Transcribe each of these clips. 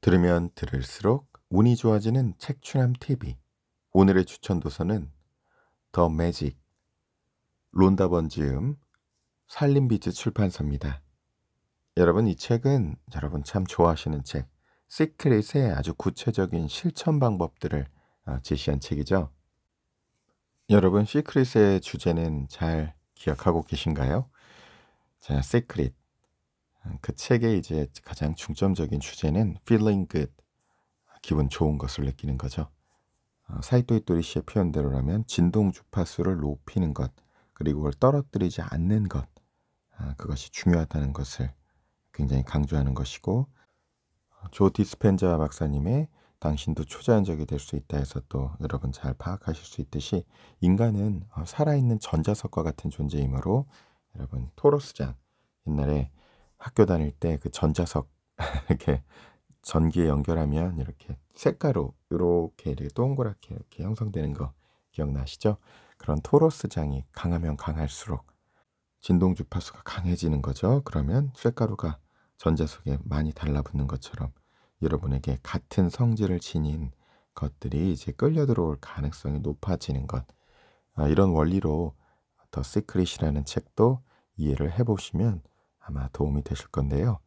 들으면 들을수록 운이 좋아지는 책추남 TV. 오늘의 추천 도서는 더 매직 론다 번지음 살림비즈 출판사입니다. 여러분 이 책은 여러분 참 좋아하시는 책 시크릿의 아주 구체적인 실천 방법들을 어, 제시한 책이죠. 여러분 시크릿의 주제는 잘 기억하고 계신가요? 자, 시크릿 그 책의 이제 가장 중점적인 주제는 feeling good, 기분 좋은 것을 느끼는 거죠. 어, 사이토 이토리 씨의 표현대로라면 진동 주파수를 높이는 것, 그리고 그걸 떨어뜨리지 않는 것, 아, 그것이 중요하다는 것을 굉장히 강조하는 것이고 어, 조 디스펜자 박사님의 당신도 초자연적이 될 수 있다 해서 또 여러분 잘 파악하실 수 있듯이 인간은 어, 살아있는 전자석과 같은 존재이므로 여러분 토로스장 옛날에 학교 다닐 때 그 전자석 이렇게 전기에 연결하면 이렇게 색깔로 이렇게 이렇게 동그랗게 이렇게 형성되는 거 기억나시죠? 그런 토로스장이 강하면 강할수록 진동 주파수가 강해지는 거죠. 그러면 쇳가루가 전자석에 많이 달라붙는 것처럼 여러분에게 같은 성질을 지닌 것들이 이제 끌려 들어올 가능성이 높아지는 것. 아, 이런 원리로 더 시크릿이라는 책도 이해를 해보시면 아마 도움이 되실 건데요.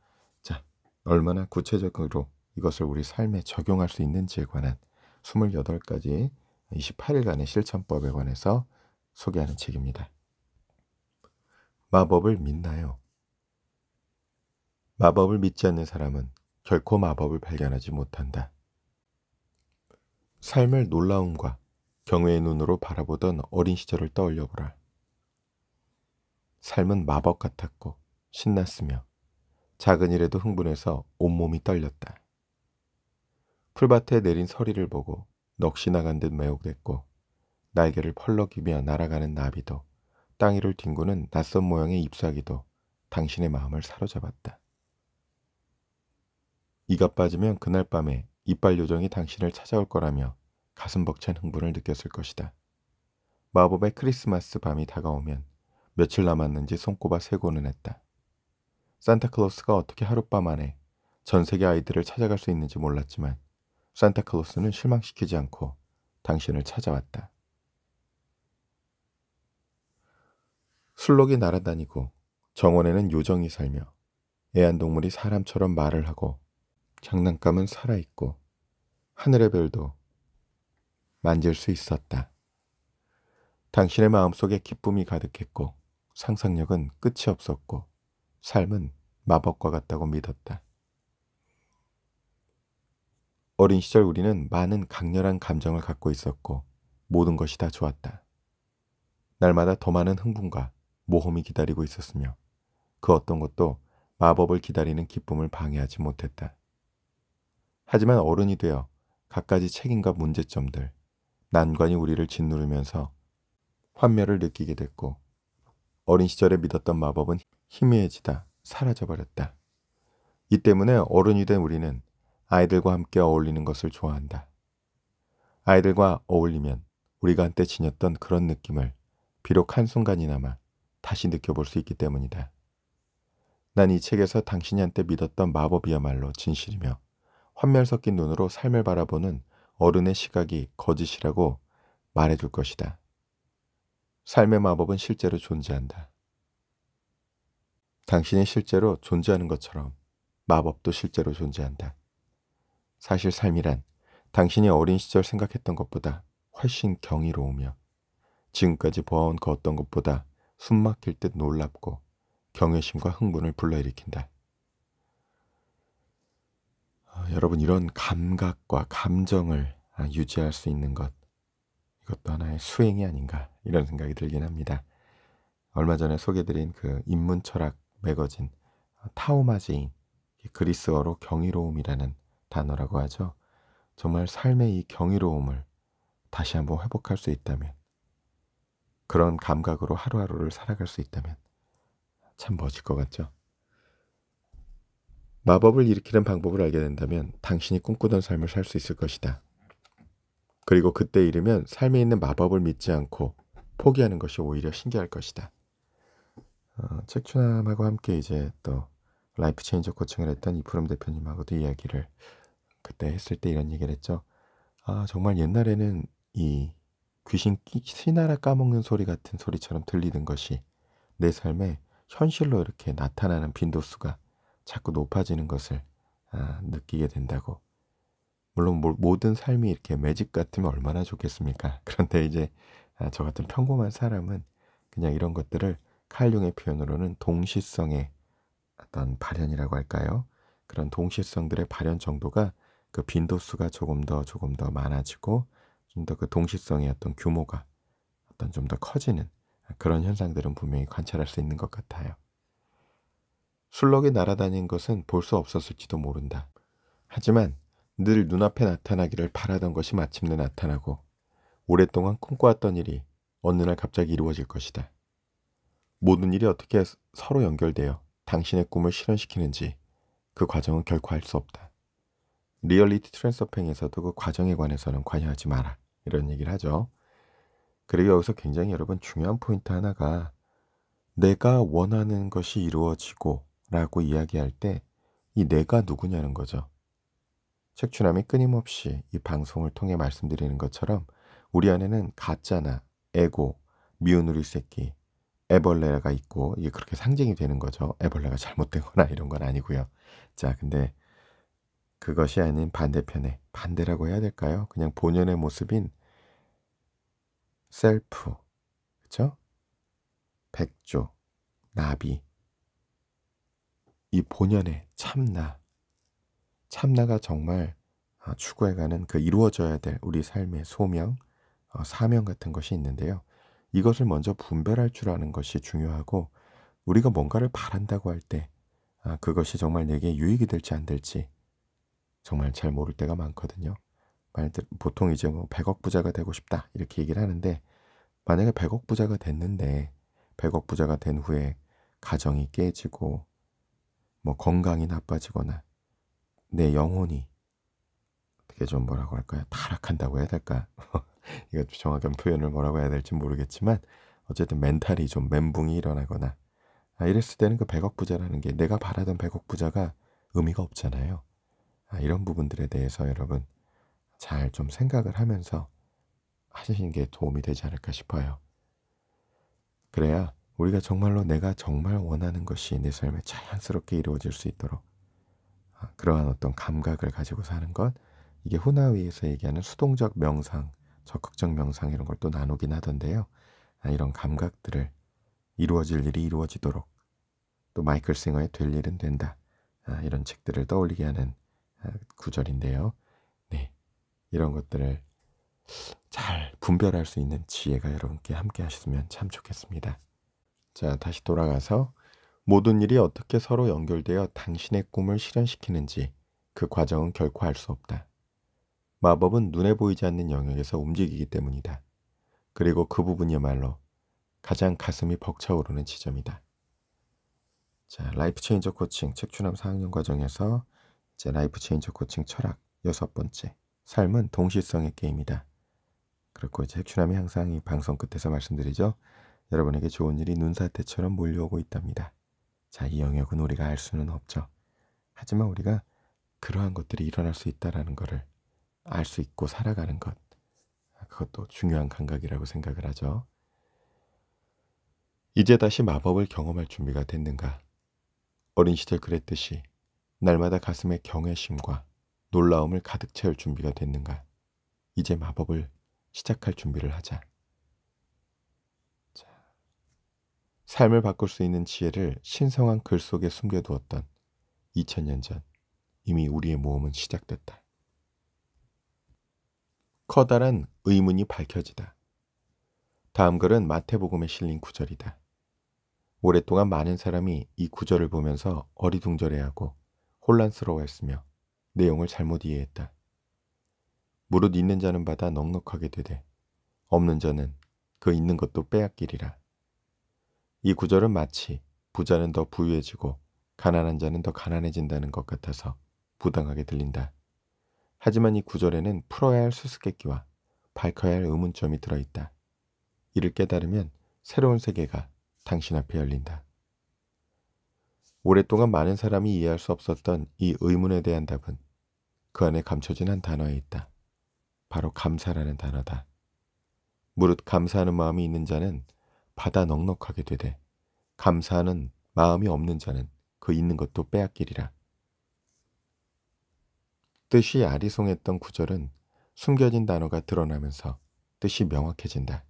자, 얼마나 구체적으로 이것을 우리 삶에 적용할 수 있는지에 관한 28가지 28일간의 실천법에 관해서 소개하는 책입니다. 마법을 믿나요? 마법을 믿지 않는 사람은 결코 마법을 발견하지 못한다. 삶을 놀라움과 경외의 눈으로 바라보던 어린 시절을 떠올려 보라. 삶은 마법 같았고 신났으며 작은 일에도 흥분해서 온몸이 떨렸다. 풀밭에 내린 서리를 보고 넋이 나간 듯 매혹됐고 날개를 펄럭이며 날아가는 나비도 땅 위를 뒹구는 낯선 모양의 잎사귀도 당신의 마음을 사로잡았다. 이가 빠지면 그날 밤에 이빨 요정이 당신을 찾아올 거라며 가슴 벅찬 흥분을 느꼈을 것이다. 마법의 크리스마스 밤이 다가오면 며칠 남았는지 손꼽아 세고는 했다. 산타클로스가 어떻게 하룻밤 안에 전 세계 아이들을 찾아갈 수 있는지 몰랐지만 산타클로스는 실망시키지 않고 당신을 찾아왔다. 술록이 날아다니고 정원에는 요정이 살며 애완동물이 사람처럼 말을 하고 장난감은 살아있고 하늘의 별도 만질 수 있었다. 당신의 마음속에 기쁨이 가득했고 상상력은 끝이 없었고 삶은 마법과 같다고 믿었다. 어린 시절 우리는 많은 강렬한 감정을 갖고 있었고 모든 것이 다 좋았다. 날마다 더 많은 흥분과 모험이 기다리고 있었으며 그 어떤 것도 마법을 기다리는 기쁨을 방해하지 못했다. 하지만 어른이 되어 갖가지 책임과 문제점들, 난관이 우리를 짓누르면서 환멸을 느끼게 됐고 어린 시절에 믿었던 마법은 희미해지다 사라져버렸다. 이 때문에 어른이 된 우리는 아이들과 함께 어울리는 것을 좋아한다. 아이들과 어울리면 우리가 한때 지녔던 그런 느낌을 비록 한순간이나마 다시 느껴볼 수 있기 때문이다. 난 이 책에서 당신이 한테 믿었던 마법이야말로 진실이며 환멸 섞인 눈으로 삶을 바라보는 어른의 시각이 거짓이라고 말해줄 것이다. 삶의 마법은 실제로 존재한다. 당신이 실제로 존재하는 것처럼 마법도 실제로 존재한다. 사실 삶이란 당신이 어린 시절 생각했던 것보다 훨씬 경이로우며 지금까지 보아온 그 어떤 것보다 숨막힐 듯 놀랍고 경외심과 흥분을 불러일으킨다. 아, 여러분 이런 감각과 감정을 아, 유지할 수 있는 것 이것도 하나의 수행이 아닌가 이런 생각이 들긴 합니다. 얼마 전에 소개드린 그 인문철학 매거진 어, 타우마지인 그리스어로 경이로움이라는 단어라고 하죠. 정말 삶의 이 경이로움을 다시 한번 회복할 수 있다면 그런 감각으로 하루하루를 살아갈 수 있다면 참 멋질 것 같죠. 마법을 일으키는 방법을 알게 된다면 당신이 꿈꾸던 삶을 살 수 있을 것이다. 그리고 그때 이르면 삶에 있는 마법을 믿지 않고 포기하는 것이 오히려 신기할 것이다. 어, 책추남하고 함께 이제 또 라이프 체인저 코칭을 했던 이프롬 대표님하고도 이야기를 그때 했을 때 이런 얘기를 했죠. 아, 정말 옛날에는 이 귀신 시나라 까먹는 소리 같은 소리처럼 들리는 것이 내 삶에 현실로 이렇게 나타나는 빈도수가 자꾸 높아지는 것을 아, 느끼게 된다고. 물론 모든 삶이 이렇게 매직 같으면 얼마나 좋겠습니까? 그런데 이제 아, 저 같은 평범한 사람은 그냥 이런 것들을 칼융의 표현으로는 동시성의 어떤 발현이라고 할까요? 그런 동시성들의 발현 정도가 그 빈도수가 조금 더 조금 더 많아지고 좀 더 그 동시성의 어떤 규모가 어떤 좀 더 커지는 그런 현상들은 분명히 관찰할 수 있는 것 같아요. 술록이 날아다닌 것은 볼 수 없었을지도 모른다. 하지만 늘 눈앞에 나타나기를 바라던 것이 마침내 나타나고 오랫동안 꿈꿔왔던 일이 어느 날 갑자기 이루어질 것이다. 모든 일이 어떻게 서로 연결되어 당신의 꿈을 실현시키는지 그 과정은 결코 알 수 없다. 리얼리티 트랜서팽에서도 그 과정에 관해서는 관여하지 마라. 이런 얘기를 하죠. 그리고 여기서 굉장히 여러분 중요한 포인트 하나가 내가 원하는 것이 이루어지고 라고 이야기할 때 이 내가 누구냐는 거죠. 책추남이 끊임없이 이 방송을 통해 말씀드리는 것처럼 우리 안에는 가짜나 에고, 미운 우리 새끼, 애벌레가 있고 이게 그렇게 상징이 되는 거죠. 애벌레가 잘못된 거나 이런 건 아니고요. 자, 근데 그것이 아닌 반대편에 반대라고 해야 될까요? 그냥 본연의 모습인 셀프, 그쵸? 백조, 나비, 이 본연의 참나, 참나가 정말 아, 추구해가는 그 이루어져야 될 우리 삶의 소명, 어, 사명 같은 것이 있는데요. 이것을 먼저 분별할 줄 아는 것이 중요하고 우리가 뭔가를 바란다고 할 때 아, 그것이 정말 내게 유익이 될지 안 될지 정말 잘 모를 때가 많거든요. 말들 보통 이제 뭐 100억 부자가 되고 싶다 이렇게 얘기를 하는데 만약에 100억 부자가 됐는데 100억 부자가 된 후에 가정이 깨지고 뭐 건강이 나빠지거나 내 영혼이 어떻게 좀 뭐라고 할까요? 타락한다고 해야 될까? 이거 정확한 표현을 뭐라고 해야 될지 모르겠지만 어쨌든 멘탈이 좀 멘붕이 일어나거나 아, 이랬을 때는 그백억 부자라는 게 내가 바라던 백억 부자가 의미가 없잖아요. 아, 이런 부분들에 대해서 여러분 잘 좀 생각을 하면서 하시는 게 도움이 되지 않을까 싶어요. 그래야 우리가 정말로 내가 정말 원하는 것이 내 삶에 자연스럽게 이루어질 수 있도록 아, 그러한 어떤 감각을 가지고 사는 것 이게 후나위에서 얘기하는 수동적 명상 적극적 명상 이런 걸 또 나누긴 하던데요. 아, 이런 감각들을 이루어질 일이 이루어지도록 또 마이클 싱어의 될 일은 된다 아, 이런 책들을 떠올리게 하는 아, 구절인데요. 네, 이런 것들을 잘 분별할 수 있는 지혜가 여러분께 함께 하셨으면 참 좋겠습니다. 자, 다시 돌아가서 모든 일이 어떻게 서로 연결되어 당신의 꿈을 실현시키는지 그 과정은 결코 알수 없다. 마법은 눈에 보이지 않는 영역에서 움직이기 때문이다. 그리고 그 부분이야말로 가장 가슴이 벅차오르는 지점이다. 자, 라이프 체인저 코칭 책추남 4학년 과정에서 이제 라이프 체인저 코칭 철학 여섯 번째 삶은 동시성의 게임이다. 그렇고 이제 핵추남이 항상 이 방송 끝에서 말씀드리죠. 여러분에게 좋은 일이 눈사태처럼 몰려오고 있답니다. 자, 이 영역은 우리가 알 수는 없죠. 하지만 우리가 그러한 것들이 일어날 수 있다라는 것을 알수 있고 살아가는 것. 아, 그것도 중요한 감각이라고 생각을 하죠. 이제 다시 마법을 경험할 준비가 됐는가? 어린 시절 그랬듯이 날마다 가슴에 경외심과 놀라움을 가득 채울 준비가 됐는가? 이제 마법을 시작할 준비를 하자. 자, 삶을 바꿀 수 있는 지혜를 신성한 글 속에 숨겨두었던 2000년 전 이미 우리의 모험은 시작됐다. 커다란 의문이 밝혀지다. 다음 글은 마태복음에 실린 구절이다. 오랫동안 많은 사람이 이 구절을 보면서 어리둥절해하고 혼란스러워했으며 내용을 잘못 이해했다. 무릇 있는 자는 받아 넉넉하게 되되 없는 자는 그 있는 것도 빼앗기리라. 이 구절은 마치 부자는 더 부유해지고 가난한 자는 더 가난해진다는 것 같아서 부당하게 들린다. 하지만 이 구절에는 풀어야 할 수수께끼와 밝혀야 할 의문점이 들어있다. 이를 깨달으면 새로운 세계가 당신 앞에 열린다. 오랫동안 많은 사람이 이해할 수 없었던 이 의문에 대한 답은 그 안에 감춰진 한 단어에 있다. 바로 감사라는 단어다. 무릇 감사하는 마음이 있는 자는 받아 넉넉하게 되되 감사는 하 마음이 없는 자는 그 있는 것도 빼앗기리라. 뜻이 아리송했던 구절은 숨겨진 단어가 드러나면서 뜻이 명확해진다.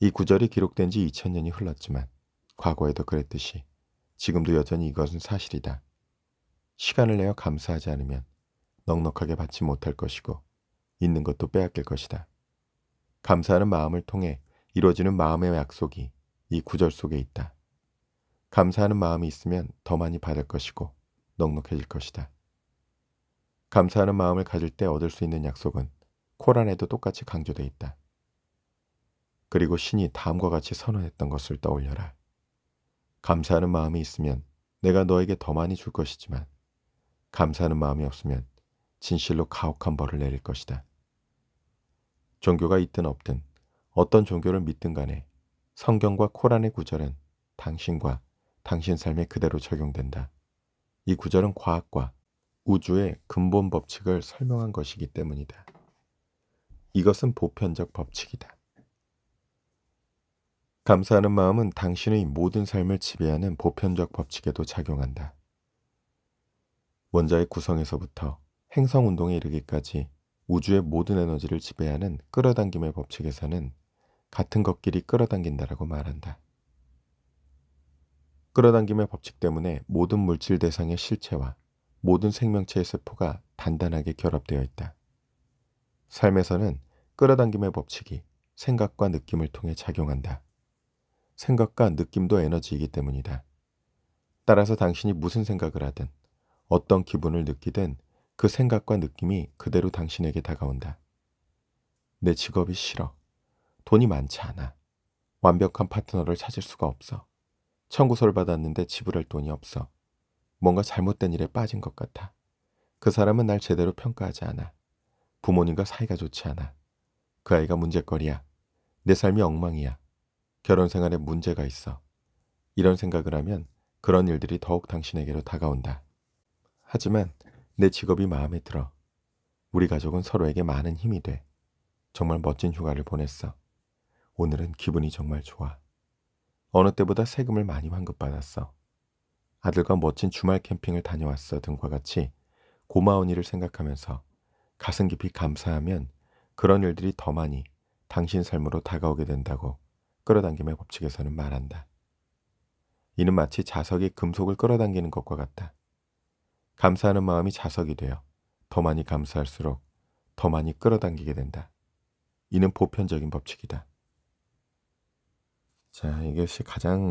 이 구절이 기록된 지 2000년이 흘렀지만 과거에도 그랬듯이 지금도 여전히 이것은 사실이다. 시간을 내어 감사하지 않으면 넉넉하게 받지 못할 것이고 있는 것도 빼앗길 것이다. 감사하는 마음을 통해 이루어지는 마음의 약속이 이 구절 속에 있다. 감사하는 마음이 있으면 더 많이 받을 것이고 넉넉해질 것이다. 감사하는 마음을 가질 때 얻을 수 있는 약속은 코란에도 똑같이 강조돼 있다. 그리고 신이 다음과 같이 선언했던 것을 떠올려라. 감사하는 마음이 있으면 내가 너에게 더 많이 줄 것이지만 감사하는 마음이 없으면 진실로 가혹한 벌을 내릴 것이다. 종교가 있든 없든 어떤 종교를 믿든 간에 성경과 코란의 구절은 당신과 당신 삶에 그대로 적용된다. 이 구절은 과학과 우주의 근본 법칙을 설명한 것이기 때문이다. 이것은 보편적 법칙이다. 감사하는 마음은 당신의 모든 삶을 지배하는 보편적 법칙에도 작용한다. 원자의 구성에서부터 행성운동에 이르기까지 우주의 모든 에너지를 지배하는 끌어당김의 법칙에서는 같은 것끼리 끌어당긴다라고 말한다. 끌어당김의 법칙 때문에 모든 물질 대상의 실체와 모든 생명체의 세포가 단단하게 결합되어 있다. 삶에서는 끌어당김의 법칙이 생각과 느낌을 통해 작용한다. 생각과 느낌도 에너지이기 때문이다. 따라서 당신이 무슨 생각을 하든 어떤 기분을 느끼든 그 생각과 느낌이 그대로 당신에게 다가온다. 내 직업이 싫어. 돈이 많지 않아. 완벽한 파트너를 찾을 수가 없어. 청구서를 받았는데 지불할 돈이 없어. 뭔가 잘못된 일에 빠진 것 같아. 그 사람은 날 제대로 평가하지 않아. 부모님과 사이가 좋지 않아. 그 아이가 문제거리야. 내 삶이 엉망이야. 결혼 생활에 문제가 있어. 이런 생각을 하면 그런 일들이 더욱 당신에게로 다가온다. 하지만 내 직업이 마음에 들어. 우리 가족은 서로에게 많은 힘이 돼. 정말 멋진 휴가를 보냈어. 오늘은 기분이 정말 좋아. 어느 때보다 세금을 많이 환급받았어. 아들과 멋진 주말 캠핑을 다녀왔어 등과 같이 고마운 일을 생각하면서 가슴 깊이 감사하면 그런 일들이 더 많이 당신 삶으로 다가오게 된다고 끌어당김의 법칙에서는 말한다. 이는 마치 자석이 금속을 끌어당기는 것과 같다. 감사하는 마음이 자석이 되어 더 많이 감사할수록 더 많이 끌어당기게 된다. 이는 보편적인 법칙이다. 자, 이것이 가장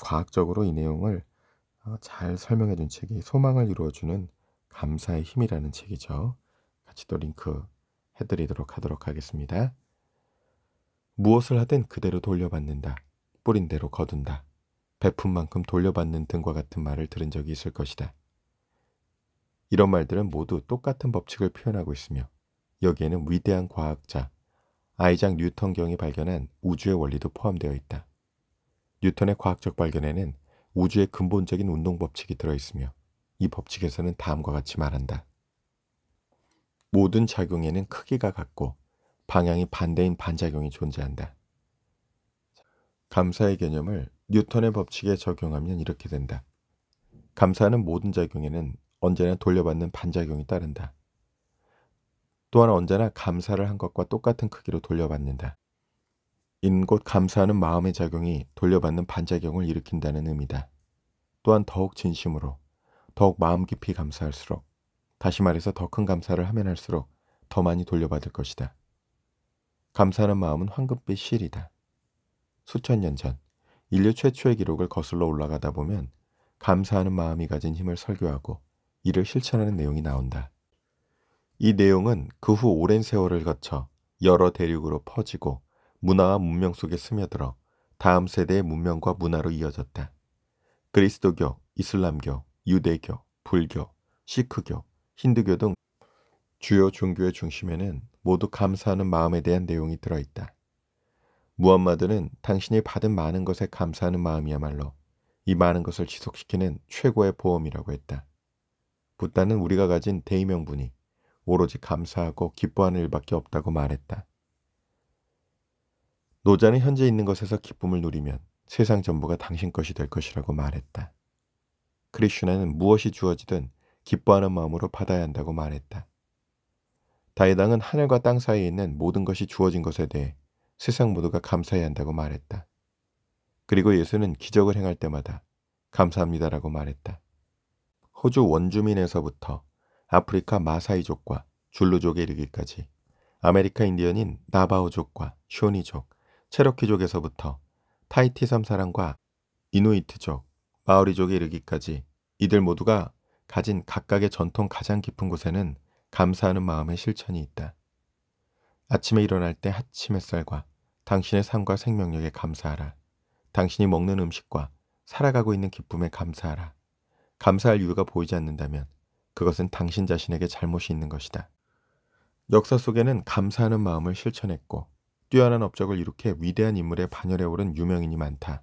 과학적으로 이 내용을 어, 잘 설명해 준 책이 소망을 이루어주는 감사의 힘이라는 책이죠. 같이 또 링크 해드리도록 하도록 하겠습니다. 무엇을 하든 그대로 돌려받는다. 뿌린 대로 거둔다. 베푼 만큼 돌려받는 등과 같은 말을 들은 적이 있을 것이다. 이런 말들은 모두 똑같은 법칙을 표현하고 있으며 여기에는 위대한 과학자 아이작 뉴턴 경이 발견한 우주의 원리도 포함되어 있다. 뉴턴의 과학적 발견에는 우주의 근본적인 운동 법칙이 들어있으며 이 법칙에서는 다음과 같이 말한다. 모든 작용에는 크기가 같고 방향이 반대인 반작용이 존재한다. 감사의 개념을 뉴턴의 법칙에 적용하면 이렇게 된다. 감사는 모든 작용에는 언제나 돌려받는 반작용이 따른다. 또한 언제나 감사를 한 것과 똑같은 크기로 돌려받는다. 이곳 감사하는 마음의 작용이 돌려받는 반작용을 일으킨다는 의미다. 또한 더욱 진심으로, 더욱 마음 깊이 감사할수록, 다시 말해서 더 큰 감사를 하면 할수록 더 많이 돌려받을 것이다. 감사하는 마음은 황금빛 실이다. 수천 년 전, 인류 최초의 기록을 거슬러 올라가다 보면 감사하는 마음이 가진 힘을 설교하고 이를 실천하는 내용이 나온다. 이 내용은 그 후 오랜 세월을 거쳐 여러 대륙으로 퍼지고 문화와 문명 속에 스며들어 다음 세대의 문명과 문화로 이어졌다. 그리스도교, 이슬람교, 유대교, 불교, 시크교, 힌두교 등 주요 종교의 중심에는 모두 감사하는 마음에 대한 내용이 들어있다. 무함마드는 당신이 받은 많은 것에 감사하는 마음이야말로 이 많은 것을 지속시키는 최고의 보험이라고 했다. 부다는 우리가 가진 대의명분이 오로지 감사하고 기뻐하는 일밖에 없다고 말했다. 노자는 현재 있는 것에서 기쁨을 누리면 세상 전부가 당신 것이 될 것이라고 말했다. 크리슈나는 무엇이 주어지든 기뻐하는 마음으로 받아야 한다고 말했다. 다이당은 하늘과 땅 사이에 있는 모든 것이 주어진 것에 대해 세상 모두가 감사해야 한다고 말했다. 그리고 예수는 기적을 행할 때마다 감사합니다라고 말했다. 호주 원주민에서부터 아프리카 마사이족과 줄루족에 이르기까지 아메리카 인디언인 나바오족과 쇼니족, 체로키족에서부터 타이티 섬사람과 이누이트족, 마오리족에 이르기까지 이들 모두가 가진 각각의 전통 가장 깊은 곳에는 감사하는 마음의 실천이 있다. 아침에 일어날 때 아침 햇살과 당신의 삶과 생명력에 감사하라. 당신이 먹는 음식과 살아가고 있는 기쁨에 감사하라. 감사할 이유가 보이지 않는다면 그것은 당신 자신에게 잘못이 있는 것이다. 역사 속에는 감사하는 마음을 실천했고 뛰어난 업적을 이룩해 위대한 인물의 반열에 오른 유명인이 많다.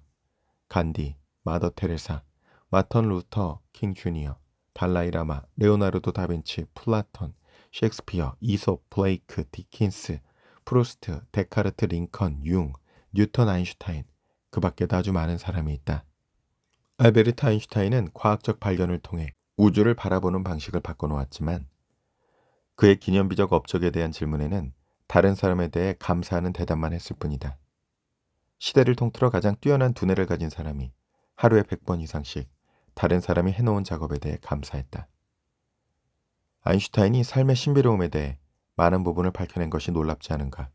간디, 마더 테레사, 마턴 루터 킹 주니어, 달라이라마, 레오나르도 다빈치, 플라톤, 셰익스피어, 이소 블레이크, 디킨스, 프로스트, 데카르트, 링컨, 융, 뉴턴, 아인슈타인, 그 밖에도 아주 많은 사람이 있다. 알베르트 아인슈타인은 과학적 발견을 통해 우주를 바라보는 방식을 바꿔놓았지만 그의 기념비적 업적에 대한 질문에는 다른 사람에 대해 감사하는 대답만 했을 뿐이다. 시대를 통틀어 가장 뛰어난 두뇌를 가진 사람이 하루에 100번 이상씩 다른 사람이 해놓은 작업에 대해 감사했다. 아인슈타인이 삶의 신비로움에 대해 많은 부분을 밝혀낸 것이 놀랍지 않은가.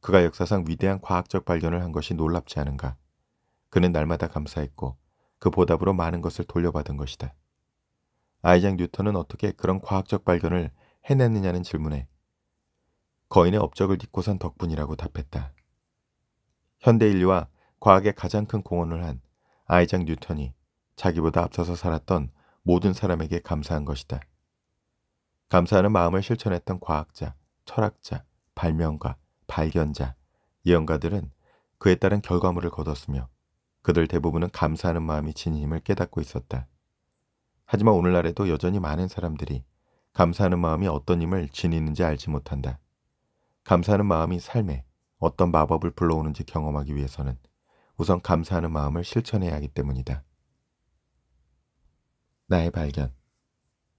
그가 역사상 위대한 과학적 발견을 한 것이 놀랍지 않은가. 그는 날마다 감사했고 그 보답으로 많은 것을 돌려받은 것이다. 아이작 뉴턴은 어떻게 그런 과학적 발견을 해냈느냐는 질문에 거인의 업적을 딛고 선 덕분이라고 답했다. 현대 인류와 과학의 가장 큰 공헌을 한 아이작 뉴턴이 자기보다 앞서서 살았던 모든 사람에게 감사한 것이다. 감사하는 마음을 실천했던 과학자, 철학자, 발명가, 발견자, 예언가들은 그에 따른 결과물을 거뒀으며 그들 대부분은 감사하는 마음이 진임을 깨닫고 있었다. 하지만 오늘날에도 여전히 많은 사람들이 감사하는 마음이 어떤 힘을 지니는지 알지 못한다. 감사하는 마음이 삶에 어떤 마법을 불러오는지 경험하기 위해서는 우선 감사하는 마음을 실천해야 하기 때문이다. 나의 발견.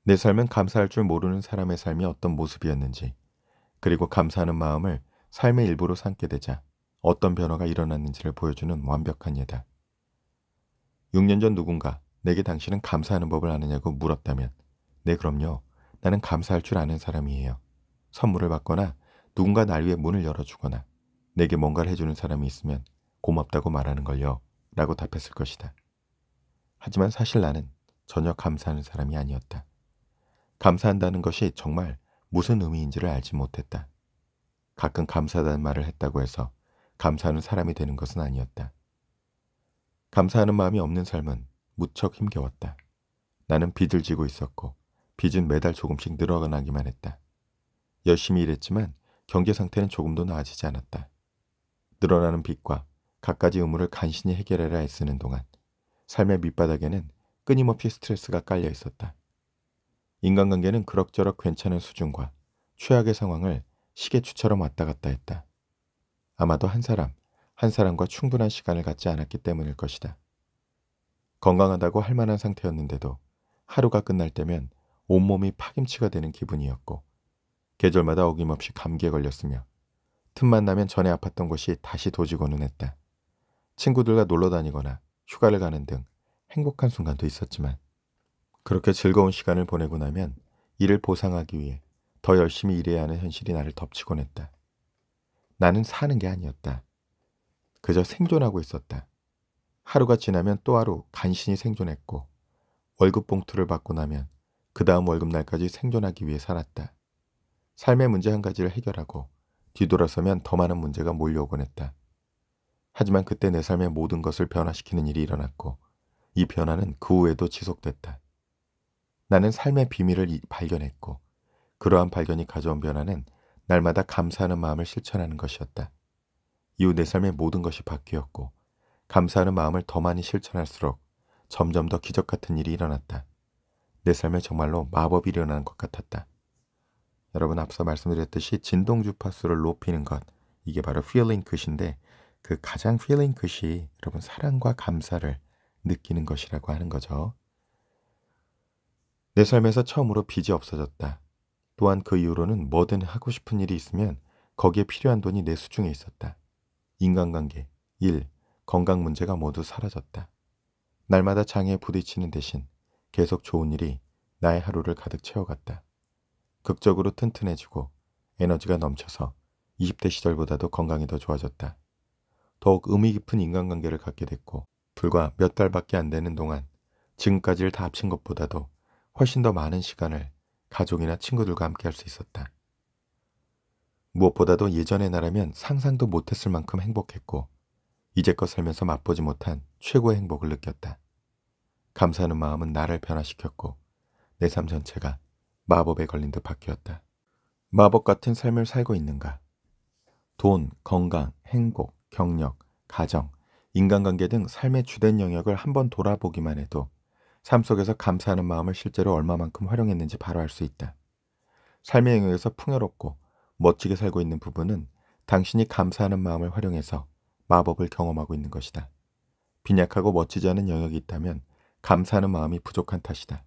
내 삶은 감사할 줄 모르는 사람의 삶이 어떤 모습이었는지, 그리고 감사하는 마음을 삶의 일부로 삼게 되자 어떤 변화가 일어났는지를 보여주는 완벽한 예다. 6년 전 누군가 내게 당신은 감사하는 법을 아느냐고 물었다면, 네, 그럼요. 나는 감사할 줄 아는 사람이에요. 선물을 받거나 누군가 날 위해 문을 열어주거나 내게 뭔가를 해주는 사람이 있으면 고맙다고 말하는 걸요. 라고 답했을 것이다. 하지만 사실 나는 전혀 감사하는 사람이 아니었다. 감사한다는 것이 정말 무슨 의미인지를 알지 못했다. 가끔 감사하다는 말을 했다고 해서 감사하는 사람이 되는 것은 아니었다. 감사하는 마음이 없는 삶은 무척 힘겨웠다. 나는 빚을 지고 있었고 빚은 매달 조금씩 늘어나기만 했다. 열심히 일했지만 경제 상태는 조금도 나아지지 않았다. 늘어나는 빚과 갖가지 의무를 간신히 해결해라 애쓰는 동안 삶의 밑바닥에는 끊임없이 스트레스가 깔려 있었다. 인간관계는 그럭저럭 괜찮은 수준과 최악의 상황을 시계추처럼 왔다 갔다 했다. 아마도 한 사람, 한 사람과 충분한 시간을 갖지 않았기 때문일 것이다. 건강하다고 할 만한 상태였는데도 하루가 끝날 때면 온몸이 파김치가 되는 기분이었고 계절마다 어김없이 감기에 걸렸으며 틈만 나면 전에 아팠던 곳이 다시 도지고는 했다. 친구들과 놀러 다니거나 휴가를 가는 등 행복한 순간도 있었지만 그렇게 즐거운 시간을 보내고 나면 이를 보상하기 위해 더 열심히 일해야 하는 현실이 나를 덮치곤 했다. 나는 사는 게 아니었다. 그저 생존하고 있었다. 하루가 지나면 또 하루 간신히 생존했고 월급 봉투를 받고 나면 그 다음 월급날까지 생존하기 위해 살았다. 삶의 문제 한 가지를 해결하고 뒤돌아서면 더 많은 문제가 몰려오곤 했다. 하지만 그때 내 삶의 모든 것을 변화시키는 일이 일어났고 이 변화는 그 후에도 지속됐다. 나는 삶의 비밀을 발견했고 그러한 발견이 가져온 변화는 날마다 감사하는 마음을 실천하는 것이었다. 이후 내 삶의 모든 것이 바뀌었고 감사하는 마음을 더 많이 실천할수록 점점 더 기적 같은 일이 일어났다. 내 삶에 정말로 마법이 일어난것 같았다. 여러분 앞서 말씀드렸듯이 진동 주파수를 높이는 것 이게 바로 feeling 끝인데 그 가장 feeling 끝이 여러분 사랑과 감사를 느끼는 것이라고 하는 거죠. 내 삶에서 처음으로 빚이 없어졌다. 또한 그 이후로는 뭐든 하고 싶은 일이 있으면 거기에 필요한 돈이 내 수중에 있었다. 인간관계, 일, 건강 문제가 모두 사라졌다. 날마다 장애에 부딪히는 대신 계속 좋은 일이 나의 하루를 가득 채워갔다. 극적으로 튼튼해지고 에너지가 넘쳐서 20대 시절보다도 건강이 더 좋아졌다. 더욱 의미 깊은 인간관계를 갖게 됐고 불과 몇 달밖에 안 되는 동안 지금까지를 다 합친 것보다도 훨씬 더 많은 시간을 가족이나 친구들과 함께 할 수 있었다. 무엇보다도 예전의 나라면 상상도 못했을 만큼 행복했고 이제껏 살면서 맛보지 못한 최고의 행복을 느꼈다. 감사하는 마음은 나를 변화시켰고 내 삶 전체가 마법에 걸린 듯 바뀌었다. 마법 같은 삶을 살고 있는가? 돈, 건강, 행복, 경력, 가정, 인간관계 등 삶의 주된 영역을 한번 돌아보기만 해도 삶 속에서 감사하는 마음을 실제로 얼마만큼 활용했는지 바로 알 수 있다. 삶의 영역에서 풍요롭고 멋지게 살고 있는 부분은 당신이 감사하는 마음을 활용해서 마법을 경험하고 있는 것이다. 빈약하고 멋지지 않은 영역이 있다면 감사하는 마음이 부족한 탓이다.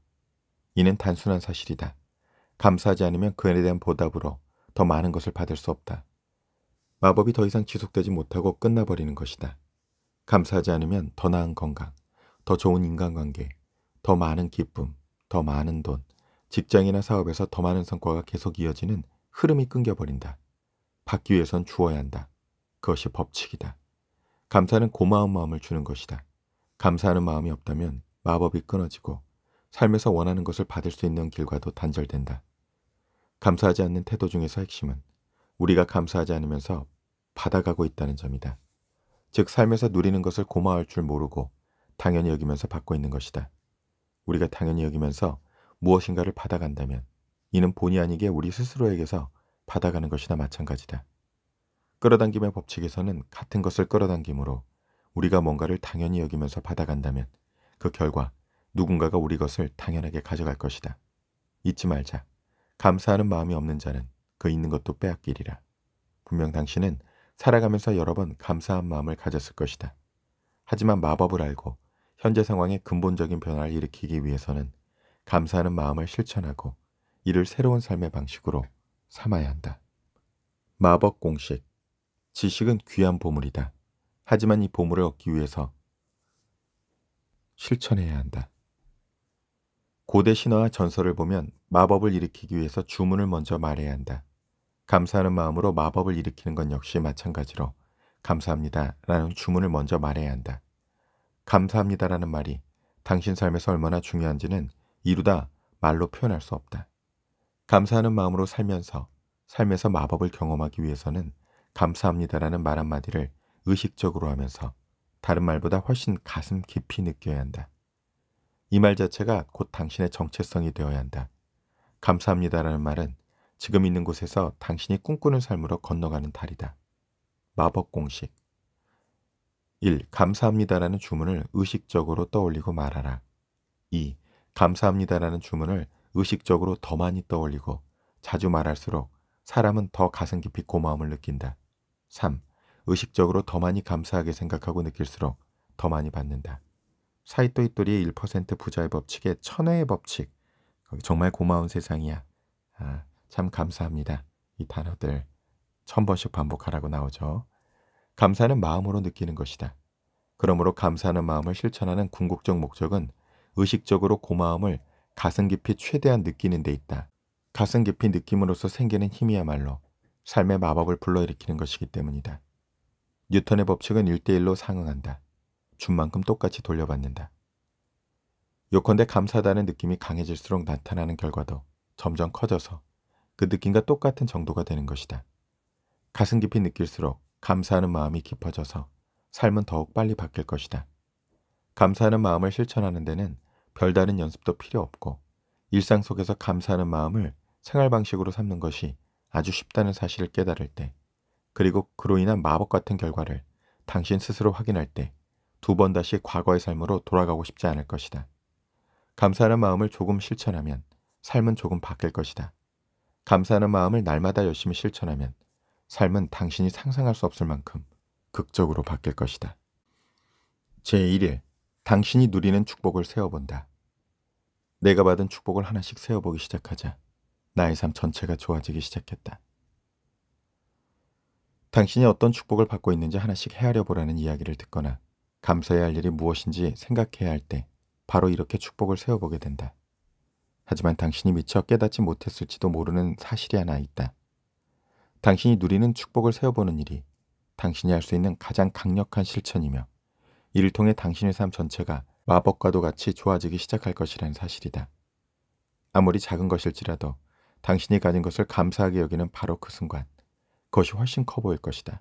이는 단순한 사실이다. 감사하지 않으면 그에 대한 보답으로 더 많은 것을 받을 수 없다. 마법이 더 이상 지속되지 못하고 끝나버리는 것이다. 감사하지 않으면 더 나은 건강, 더 좋은 인간관계, 더 많은 기쁨, 더 많은 돈, 직장이나 사업에서 더 많은 성과가 계속 이어지는 흐름이 끊겨버린다. 받기 위해선 주어야 한다. 그것이 법칙이다. 감사는 고마운 마음을 주는 것이다. 감사하는 마음이 없다면 마법이 끊어지고 삶에서 원하는 것을 받을 수 있는 길과도 단절된다. 감사하지 않는 태도 중에서 핵심은 우리가 감사하지 않으면서 받아가고 있다는 점이다. 즉 삶에서 누리는 것을 고마워할 줄 모르고 당연히 여기면서 받고 있는 것이다. 우리가 당연히 여기면서 무엇인가를 받아간다면 이는 본의 아니게 우리 스스로에게서 받아가는 것이나 마찬가지다. 끌어당김의 법칙에서는 같은 것을 끌어당김으로 우리가 뭔가를 당연히 여기면서 받아간다면 그 결과 누군가가 우리 것을 당연하게 가져갈 것이다. 잊지 말자. 감사하는 마음이 없는 자는 그 있는 것도 빼앗기리라. 분명 당신은 살아가면서 여러 번 감사한 마음을 가졌을 것이다. 하지만 마법을 알고 현재 상황에 근본적인 변화를 일으키기 위해서는 감사하는 마음을 실천하고 이를 새로운 삶의 방식으로 삼아야 한다. 마법 공식 지식은 귀한 보물이다. 하지만 이 보물을 얻기 위해서 실천해야 한다. 고대 신화와 전설을 보면 마법을 일으키기 위해서 주문을 먼저 말해야 한다. 감사하는 마음으로 마법을 일으키는 건 역시 마찬가지로 감사합니다 라는 주문을 먼저 말해야 한다. 감사합니다 라는 말이 당신 삶에서 얼마나 중요한지는 이루다 말로 표현할 수 없다. 감사하는 마음으로 살면서 삶에서 마법을 경험하기 위해서는 감사합니다라는 말 한마디를 의식적으로 하면서 다른 말보다 훨씬 가슴 깊이 느껴야 한다. 이말 자체가 곧 당신의 정체성이 되어야 한다. 감사합니다라는 말은 지금 있는 곳에서 당신이 꿈꾸는 삶으로 건너가는 달이다. 마법 공식 1. 감사합니다라는 주문을 의식적으로 떠올리고 말하라. 2. 감사합니다라는 주문을 의식적으로 더 많이 떠올리고 자주 말할수록 사람은 더 가슴 깊이 고마움을 느낀다. 3. 의식적으로 더 많이 감사하게 생각하고 느낄수록 더 많이 받는다. 사이또이또리의 1% 부자의 법칙에 천혜의 법칙. 정말 고마운 세상이야. 아, 참 감사합니다. 이 단어들 천 번씩 반복하라고 나오죠. 감사는 마음으로 느끼는 것이다. 그러므로 감사하는 마음을 실천하는 궁극적 목적은 의식적으로 고마움을 가슴 깊이 최대한 느끼는 데 있다. 가슴 깊이 느낌으로써 생기는 힘이야말로 삶의 마법을 불러일으키는 것이기 때문이다. 뉴턴의 법칙은 일대일로 상응한다. 준 만큼 똑같이 돌려받는다. 요컨대 감사하다는 느낌이 강해질수록 나타나는 결과도 점점 커져서 그 느낌과 똑같은 정도가 되는 것이다. 가슴 깊이 느낄수록 감사하는 마음이 깊어져서 삶은 더욱 빨리 바뀔 것이다. 감사하는 마음을 실천하는 데는 별다른 연습도 필요 없고 일상 속에서 감사하는 마음을 생활 방식으로 삼는 것이 아주 쉽다는 사실을 깨달을 때 그리고 그로 인한 마법 같은 결과를 당신 스스로 확인할 때 두번 다시 과거의 삶으로 돌아가고 싶지 않을 것이다. 감사하는 마음을 조금 실천하면 삶은 조금 바뀔 것이다. 감사하는 마음을 날마다 열심히 실천하면 삶은 당신이 상상할 수 없을 만큼 극적으로 바뀔 것이다. 제1일 당신이 누리는 축복을 세어본다. 내가 받은 축복을 하나씩 세어보기 시작하자 나의 삶 전체가 좋아지기 시작했다. 당신이 어떤 축복을 받고 있는지 하나씩 헤아려 보라는 이야기를 듣거나 감사해야 할 일이 무엇인지 생각해야 할 때 바로 이렇게 축복을 세워보게 된다. 하지만 당신이 미처 깨닫지 못했을지도 모르는 사실이 하나 있다. 당신이 누리는 축복을 세워보는 일이 당신이 할 수 있는 가장 강력한 실천이며 이를 통해 당신의 삶 전체가 마법과도 같이 좋아지기 시작할 것이라는 사실이다. 아무리 작은 것일지라도 당신이 가진 것을 감사하게 여기는 바로 그 순간 그것이 훨씬 커 보일 것이다.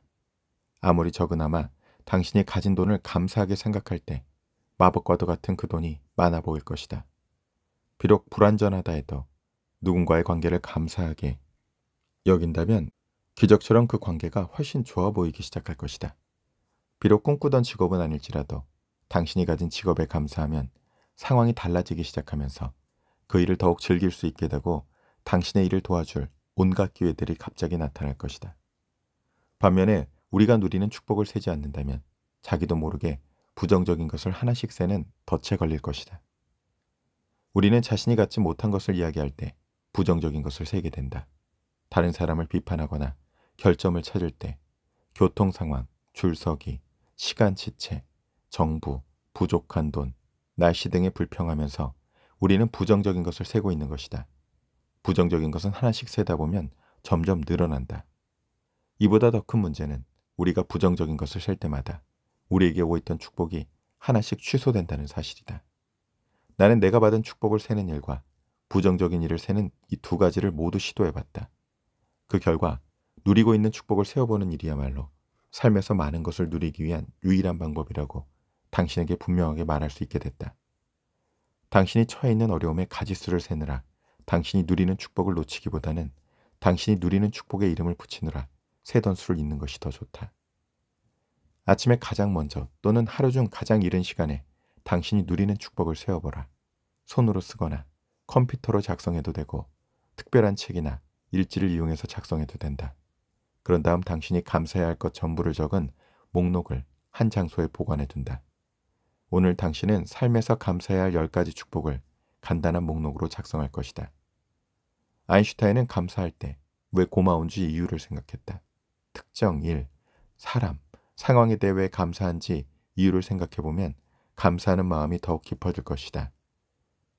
아무리 적으나마 당신이 가진 돈을 감사하게 생각할 때 마법과도 같은 그 돈이 많아 보일 것이다. 비록 불완전하다 해도 누군가의 관계를 감사하게 여긴다면 기적처럼 그 관계가 훨씬 좋아 보이기 시작할 것이다. 비록 꿈꾸던 직업은 아닐지라도 당신이 가진 직업에 감사하면 상황이 달라지기 시작하면서 그 일을 더욱 즐길 수 있게 되고 당신의 일을 도와줄 온갖 기회들이 갑자기 나타날 것이다. 반면에 우리가 누리는 축복을 세지 않는다면 자기도 모르게 부정적인 것을 하나씩 세는 덫에 걸릴 것이다. 우리는 자신이 갖지 못한 것을 이야기할 때 부정적인 것을 세게 된다. 다른 사람을 비판하거나 결점을 찾을 때 교통 상황, 줄서기, 시간 지체, 정부, 부족한 돈, 날씨 등에 불평하면서 우리는 부정적인 것을 세고 있는 것이다. 부정적인 것은 하나씩 세다 보면 점점 늘어난다. 이보다 더 큰 문제는 우리가 부정적인 것을 셀 때마다 우리에게 오있던 고 축복이 하나씩 취소된다는 사실이다. 나는 내가 받은 축복을 세는 일과 부정적인 일을 세는 이 두 가지를 모두 시도해봤다. 그 결과 누리고 있는 축복을 세어보는 일이야말로 삶에서 많은 것을 누리기 위한 유일한 방법이라고 당신에게 분명하게 말할 수 있게 됐다. 당신이 처해 있는 어려움의 가지수를 세느라 당신이 누리는 축복을 놓치기보다는 당신이 누리는 축복의 이름을 붙이느라 세던 술 있는 것이 더 좋다. 아침에 가장 먼저 또는 하루 중 가장 이른 시간에 당신이 누리는 축복을 세어보라. 손으로 쓰거나 컴퓨터로 작성해도 되고 특별한 책이나 일지를 이용해서 작성해도 된다. 그런 다음 당신이 감사해야 할 것 전부를 적은 목록을 한 장소에 보관해 둔다. 오늘 당신은 삶에서 감사해야 할 10가지 축복을 간단한 목록으로 작성할 것이다. 아인슈타인은 감사할 때 왜 고마운지 이유를 생각했다. 특정 일, 사람, 상황에 대해 왜 감사한지 이유를 생각해 보면 감사하는 마음이 더욱 깊어질 것이다.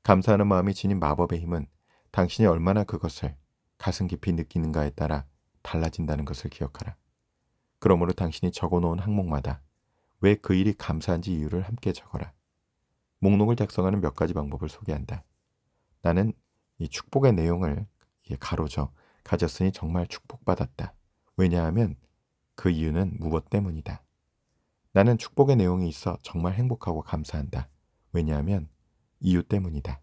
감사하는 마음이 지닌 마법의 힘은 당신이 얼마나 그것을 가슴 깊이 느끼는가에 따라 달라진다는 것을 기억하라. 그러므로 당신이 적어놓은 항목마다 왜 그 일이 감사한지 이유를 함께 적어라. 목록을 작성하는 몇 가지 방법을 소개한다. 나는 이 축복의 내용을 가로져 가졌으니 정말 축복받았다. 왜냐하면 그 이유는 무엇 때문이다. 나는 축복의 내용이 있어 정말 행복하고 감사한다. 왜냐하면 이유 때문이다.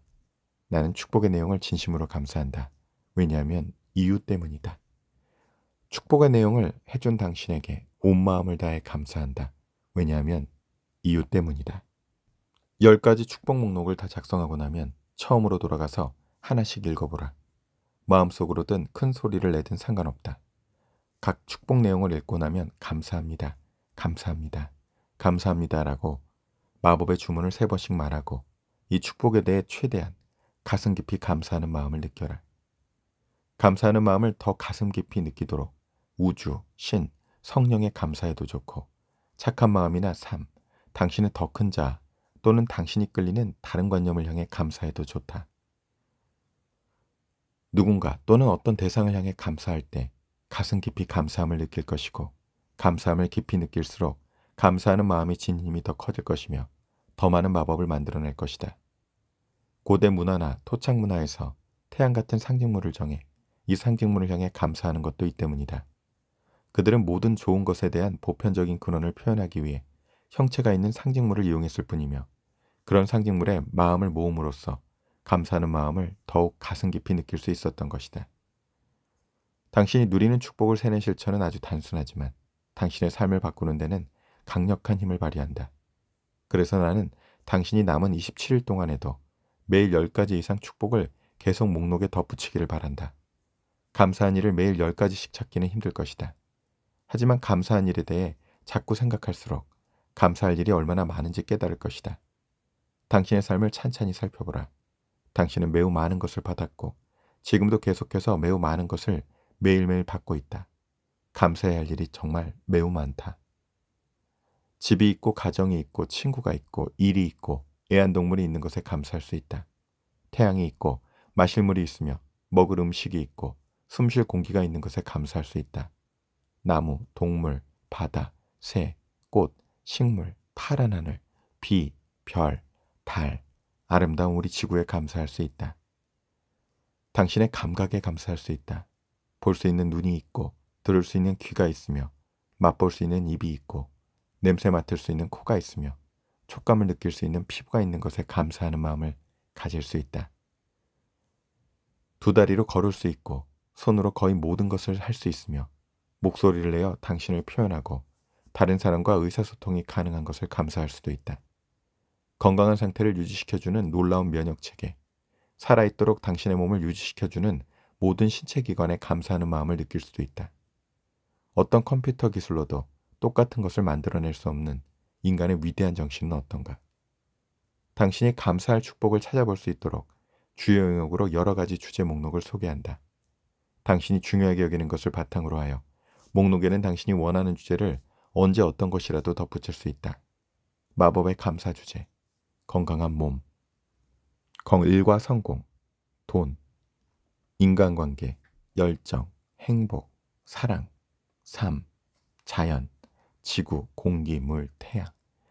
나는 축복의 내용을 진심으로 감사한다. 왜냐하면 이유 때문이다. 축복의 내용을 해준 당신에게 온 마음을 다해 감사한다. 왜냐하면 이유 때문이다. 10가지 축복 목록을 다 작성하고 나면 처음으로 돌아가서 하나씩 읽어보라. 마음속으로 든큰 소리를 내든 상관없다. 각 축복 내용을 읽고 나면 감사합니다. 감사합니다. 감사합니다라고 마법의 주문을 세 번씩 말하고 이 축복에 대해 최대한 가슴 깊이 감사하는 마음을 느껴라. 감사하는 마음을 더 가슴 깊이 느끼도록 우주, 신, 성령의 감사에도 좋고 착한 마음이나 삶, 당신의 더 큰 자 또는 당신이 끌리는 다른 관념을 향해 감사해도 좋다. 누군가 또는 어떤 대상을 향해 감사할 때 가슴 깊이 감사함을 느낄 것이고 감사함을 깊이 느낄수록 감사하는 마음이 진 힘이 더 커질 것이며 더 많은 마법을 만들어낼 것이다. 고대 문화나 토착 문화에서 태양 같은 상징물을 정해 이 상징물을 향해 감사하는 것도 이 때문이다. 그들은 모든 좋은 것에 대한 보편적인 근원을 표현하기 위해 형체가 있는 상징물을 이용했을 뿐이며 그런 상징물에 마음을 모음으로써 감사하는 마음을 더욱 가슴 깊이 느낄 수 있었던 것이다. 당신이 누리는 축복을 세는 실천은 아주 단순하지만 당신의 삶을 바꾸는 데는 강력한 힘을 발휘한다. 그래서 나는 당신이 남은 27일 동안에도 매일 10가지 이상 축복을 계속 목록에 덧붙이기를 바란다. 감사한 일을 매일 10가지씩 찾기는 힘들 것이다. 하지만 감사한 일에 대해 자꾸 생각할수록 감사할 일이 얼마나 많은지 깨달을 것이다. 당신의 삶을 찬찬히 살펴보라. 당신은 매우 많은 것을 받았고 지금도 계속해서 매우 많은 것을 매일매일 받고 있다. 감사해야 할 일이 정말 매우 많다. 집이 있고 가정이 있고 친구가 있고 일이 있고 애완동물이 있는 것에 감사할 수 있다. 태양이 있고 마실 물이 있으며 먹을 음식이 있고 숨 쉴 공기가 있는 것에 감사할 수 있다. 나무, 동물, 바다, 새, 꽃, 식물, 파란 하늘, 비, 별, 달, 아름다운 우리 지구에 감사할 수 있다. 당신의 감각에 감사할 수 있다. 볼수 있는 눈이 있고 들을 수 있는 귀가 있으며 맛볼 수 있는 입이 있고 냄새 맡을 수 있는 코가 있으며 촉감을 느낄 수 있는 피부가 있는 것에 감사하는 마음을 가질 수 있다. 두 다리로 걸을 수 있고 손으로 거의 모든 것을 할 수 있으며 목소리를 내어 당신을 표현하고 다른 사람과 의사소통이 가능한 것을 감사할 수도 있다. 건강한 상태를 유지시켜주는 놀라운 면역체계, 살아있도록 당신의 몸을 유지시켜주는 모든 신체 기관에 감사하는 마음을 느낄 수도 있다. 어떤 컴퓨터 기술로도 똑같은 것을 만들어낼 수 없는 인간의 위대한 정신은 어떤가? 당신이 감사할 축복을 찾아볼 수 있도록 주요 영역으로 여러 가지 주제 목록을 소개한다. 당신이 중요하게 여기는 것을 바탕으로 하여 목록에는 당신이 원하는 주제를 언제 어떤 것이라도 덧붙일 수 있다. 마법의 감사 주제, 건강한 몸, 건 일과 성공, 돈, 인간관계, 열정, 행복, 사랑, 삶, 자연, 지구, 공기, 물, 태양,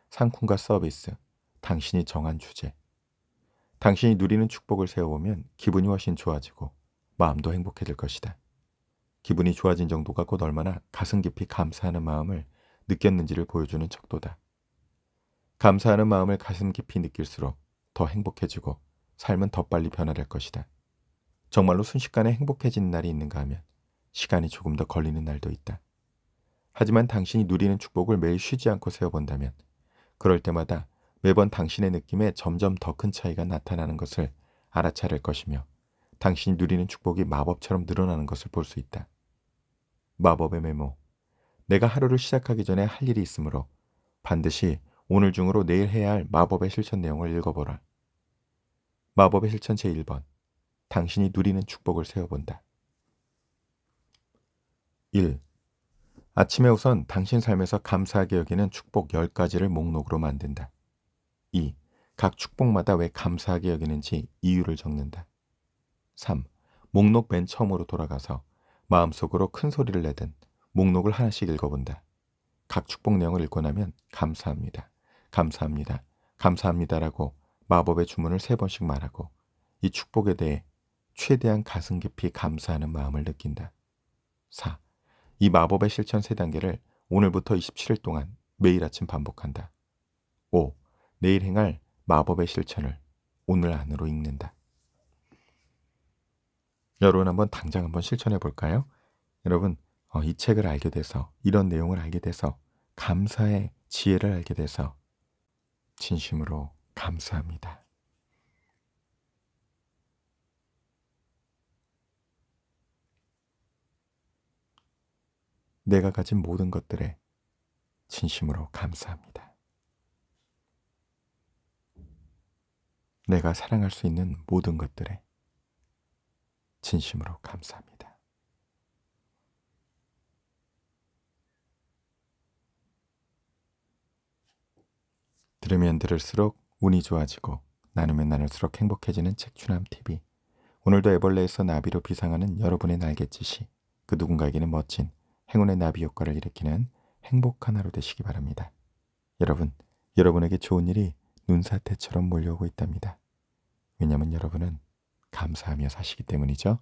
상품과 서비스, 당신이 정한 주제. 당신이 누리는 축복을 세워보면 기분이 훨씬 좋아지고 마음도 행복해질 것이다. 기분이 좋아진 정도가 곧 얼마나 가슴 깊이 감사하는 마음을 느꼈는지를 보여주는 척도다. 감사하는 마음을 가슴 깊이 느낄수록 더 행복해지고 삶은 더 빨리 변화될 것이다. 정말로 순식간에 행복해지는 날이 있는가 하면 시간이 조금 더 걸리는 날도 있다. 하지만 당신이 누리는 축복을 매일 쉬지 않고 세어본다면 그럴 때마다 매번 당신의 느낌에 점점 더 큰 차이가 나타나는 것을 알아차릴 것이며 당신이 누리는 축복이 마법처럼 늘어나는 것을 볼 수 있다. 마법의 메모 내가 하루를 시작하기 전에 할 일이 있으므로 반드시 오늘 중으로 내일 해야 할 마법의 실천 내용을 읽어보라. 마법의 실천 제1번 당신이 누리는 축복을 세어본다. 1. 아침에 우선 당신 삶에서 감사하게 여기는 축복 10가지를 목록으로 만든다. 2. 각 축복마다 왜 감사하게 여기는지 이유를 적는다. 3. 목록 맨 처음으로 돌아가서 마음속으로 큰 소리를 내든 목록을 하나씩 읽어본다. 각 축복 내용을 읽고 나면 감사합니다. 감사합니다. 감사합니다라고 마법의 주문을 세 번씩 말하고 이 축복에 대해 최대한 가슴 깊이 감사하는 마음을 느낀다. 4. 이 마법의 실천 3단계를 오늘부터 27일 동안 매일 아침 반복한다. 5. 내일 행할 마법의 실천을 오늘 안으로 읽는다. 여러분 한번 당장 한번 실천해 볼까요? 여러분 어, 이 책을 알게 돼서 이런 내용을 알게 돼서 감사의 지혜를 알게 돼서 진심으로 감사합니다. 내가 가진 모든 것들에 진심으로 감사합니다. 내가 사랑할 수 있는 모든 것들에 진심으로 감사합니다. 들으면 들을수록 운이 좋아지고 나누면 나눌수록 행복해지는 책추남 TV. 오늘도 애벌레에서 나비로 비상하는 여러분의 날갯짓이 그 누군가에게는 멋진 행운의 나비 효과를 일으키는 행복한 하루 되시기 바랍니다. 여러분, 여러분에게 좋은 일이 눈사태처럼 몰려오고 있답니다. 왜냐면 여러분은 감사하며 사시기 때문이죠.